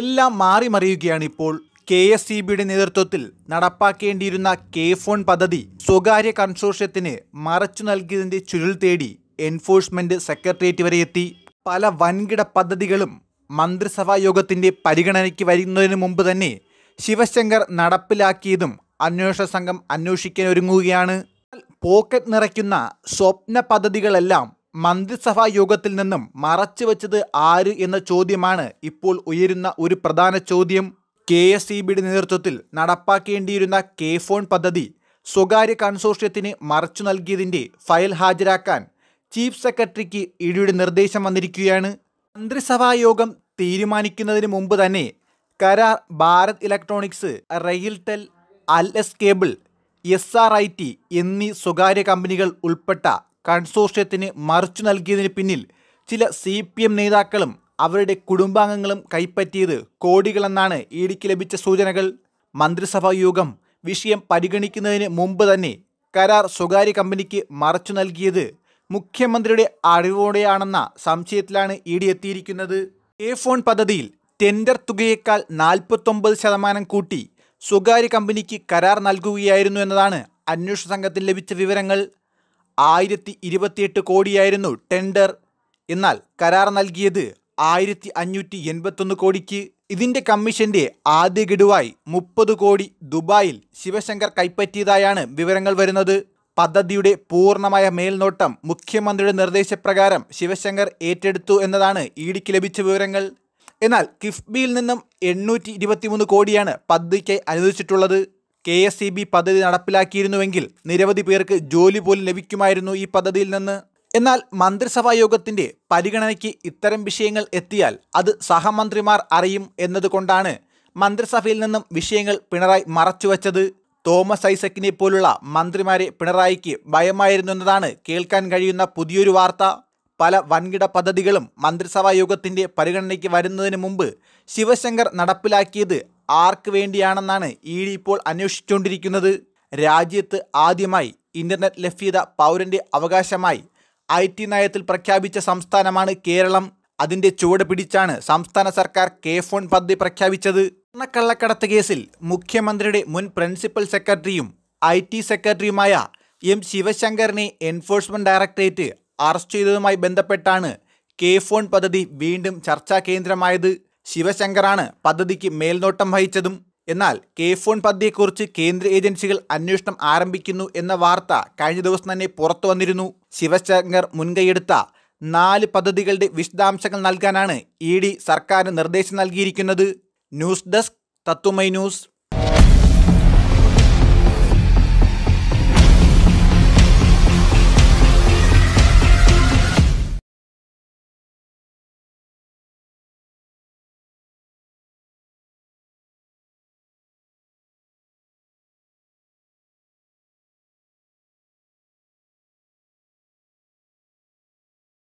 എല്ലാം മാറിമറിയുകയാണ് ഇപ്പോൾ K S E ബിയുടെ നേതൃത്വത്തിൽ നടപ്പാക്കേണ്ടിയിരുന്ന കെ ഫോൺ പദ്ധതി സ്വകാര്യ കൺസോർഷ്യത്തിന് മറച്ചു നൽകിയതിൻ്റെ ചുരുൾ തേടി എൻഫോഴ്സ്മെൻറ്റ് സെക്രട്ടേറിയറ്റ് വരെ എത്തി പല വൻകിട പദ്ധതികളും മന്ത്രിസഭാ യോഗത്തിൻ്റെ പരിഗണനയ്ക്ക് വരുന്നതിന് മുമ്പ് തന്നെ ശിവശങ്കർ നടപ്പിലാക്കിയതും അന്വേഷണ സംഘം അന്വേഷിക്കാൻ ഒരുങ്ങുകയാണ് പോക്കറ്റ് നിറയ്ക്കുന്ന സ്വപ്ന പദ്ധതികളെല്ലാം മന്ത്രിസഭാ യോഗത്തിൽ നിന്നും മറച്ചുവെച്ചത് ആര് എന്ന ചോദ്യമാണ് ഇപ്പോൾ ഉയരുന്ന ഒരു പ്രധാന ചോദ്യം കെ എസ് ഇ ബിയുടെ നേതൃത്വത്തിൽ നടപ്പാക്കേണ്ടിയിരുന്ന കെ ഫോൺ പദ്ധതി സ്വകാര്യ കൺസോർഷ്യത്തിന് മറച്ചു നൽകിയതിൻ്റെ ഫയൽ ഹാജരാക്കാൻ ചീഫ് സെക്രട്ടറിക്ക് ഇഡിയുടെ നിർദ്ദേശം വന്നിരിക്കുകയാണ് മന്ത്രിസഭാ യോഗം തീരുമാനിക്കുന്നതിന് മുമ്പ് തന്നെ കരാർ Bharat electronics RailTel L S cable S R I T എന്നീ സ്വകാര്യ കമ്പനികൾ ഉൾപ്പെട്ട കൺസോർഷ്യത്തിന് മറിച്ചു നൽകിയതിന് പിന്നിൽ ചില സി പി എം നേതാക്കളും അവരുടെ കുടുംബാംഗങ്ങളും കൈപ്പറ്റിയത് കോടികളെന്നാണ് ഡിക്ക് ലഭിച്ച സൂചനകൾ മന്ത്രിസഭാ യോഗം വിഷയം പരിഗണിക്കുന്നതിന് മുമ്പ് തന്നെ കരാർ സ്വകാര്യ കമ്പനിക്ക് മറച്ചു നൽകിയത് മുഖ്യമന്ത്രിയുടെ അറിവോടെയാണെന്ന സംശയത്തിലാണ് ഇ ഡി എത്തിയിരിക്കുന്നത് എ ഫോൺ പദ്ധതിയിൽ ടെൻഡർ തുകയേക്കാൾ നാൽപ്പത്തൊമ്പത് ശതമാനം കൂട്ടി സ്വകാര്യ കമ്പനിക്ക് കരാർ നൽകുകയായിരുന്നു എന്നതാണ് അന്വേഷണ സംഘത്തിൽ ലഭിച്ച വിവരങ്ങൾ ആയിരത്തി ഇരുപത്തിയെട്ട് കോടിയായിരുന്നു ടെൻഡർ എന്നാൽ കരാർ നൽകിയത് ആയിരത്തി അഞ്ഞൂറ്റി എൺപത്തൊന്ന് കോടിക്ക് ഇതിന്റെ കമ്മീഷന്റെ ആദ്യ ഗഡുവായി മുപ്പത് കോടി ദുബായിൽ ശിവശങ്കർ കൈപ്പറ്റിയതായാണ് വിവരങ്ങൾ വരുന്നത് പദ്ധതിയുടെ പൂർണ്ണമായ മേൽനോട്ടം മുഖ്യമന്ത്രിയുടെ നിർദ്ദേശപ്രകാരം ശിവശങ്കർ ഏറ്റെടുത്തു എന്നതാണ് ഇഡിക്ക് ലഭിച്ച വിവരങ്ങൾ എന്നാൽ കിഫ്ബിയിൽ നിന്നും എണ്ണൂറ്റി കോടിയാണ് പദ്ധതിക്കായി അനുവദിച്ചിട്ടുള്ളത് കെ എസ് സി ബി പദ്ധതി നടപ്പിലാക്കിയിരുന്നുവെങ്കിൽ നിരവധി പേർക്ക് ജോലി പോലും ലഭിക്കുമായിരുന്നു ഈ പദ്ധതിയിൽ നിന്ന് എന്നാൽ മന്ത്രിസഭാ യോഗത്തിന്റെ പരിഗണനയ്ക്ക് ഇത്തരം വിഷയങ്ങൾ എത്തിയാൽ അത് സഹമന്ത്രിമാർ അറിയും എന്നതുകൊണ്ടാണ് മന്ത്രിസഭയിൽ നിന്നും വിഷയങ്ങൾ പിണറായി മറച്ചുവെച്ചത് തോമസ് ഐസക്കിനെ പോലുള്ള മന്ത്രിമാരെ പിണറായിക്ക് ഭയമായിരുന്നു എന്നതാണ് കേൾക്കാൻ കഴിയുന്ന പുതിയൊരു വാർത്ത പല വൻകിട പദ്ധതികളും മന്ത്രിസഭാ യോഗത്തിൻ്റെ പരിഗണനയ്ക്ക് വരുന്നതിന് മുമ്പ് ശിവശങ്കർ നടപ്പിലാക്കിയത് ആർക്ക് വേണ്ടിയാണെന്നാണ് ഇ ഡി ഇപ്പോൾ അന്വേഷിച്ചുകൊണ്ടിരിക്കുന്നത് രാജ്യത്ത് ആദ്യമായി ഇന്റർനെറ്റ് ലഭ്യത പൗരന്റെ അവകാശമായി ഐ ടി നയത്തിൽ പ്രഖ്യാപിച്ച സംസ്ഥാനമാണ് കേരളം അതിന്റെ ചുവട് പിടിച്ചാണ് സംസ്ഥാന സർക്കാർ കെ ഫോൺ പദ്ധതി പ്രഖ്യാപിച്ചത് സ്വർണ്ണക്കള്ളക്കടത്ത് കേസിൽ മുഖ്യമന്ത്രിയുടെ മുൻ പ്രിൻസിപ്പൽ സെക്രട്ടറിയും ഐ ടി സെക്രട്ടറിയുമായ എം ശിവശങ്കറിനെ എൻഫോഴ്സ്മെന്റ് ഡയറക്ടറേറ്റ് അറസ്റ്റ് ചെയ്തതുമായി ബന്ധപ്പെട്ടാണ് കെ ഫോൺ പദ്ധതി വീണ്ടും ചർച്ചാ കേന്ദ്രമായത് ശിവശങ്കറാണ് പദ്ധതിക്ക് മേൽനോട്ടം വഹിച്ചതും എന്നാൽ കെ ഫോൺ പദ്ധതിയെക്കുറിച്ച് കേന്ദ്ര ഏജൻസികൾ അന്വേഷണം ആരംഭിക്കുന്നു എന്ന വാർത്ത കഴിഞ്ഞ ദിവസം തന്നെ പുറത്തു വന്നിരുന്നു ശിവശങ്കർ മുൻകൈയെടുത്ത നാല് പദ്ധതികളുടെ വിശദാംശങ്ങൾ നൽകാനാണ് ഇ ഡി സർക്കാരിന് നിർദ്ദേശം നൽകിയിരിക്കുന്നത് ന്യൂസ് ഡെസ്ക് തത്വമൈ ന്യൂസ്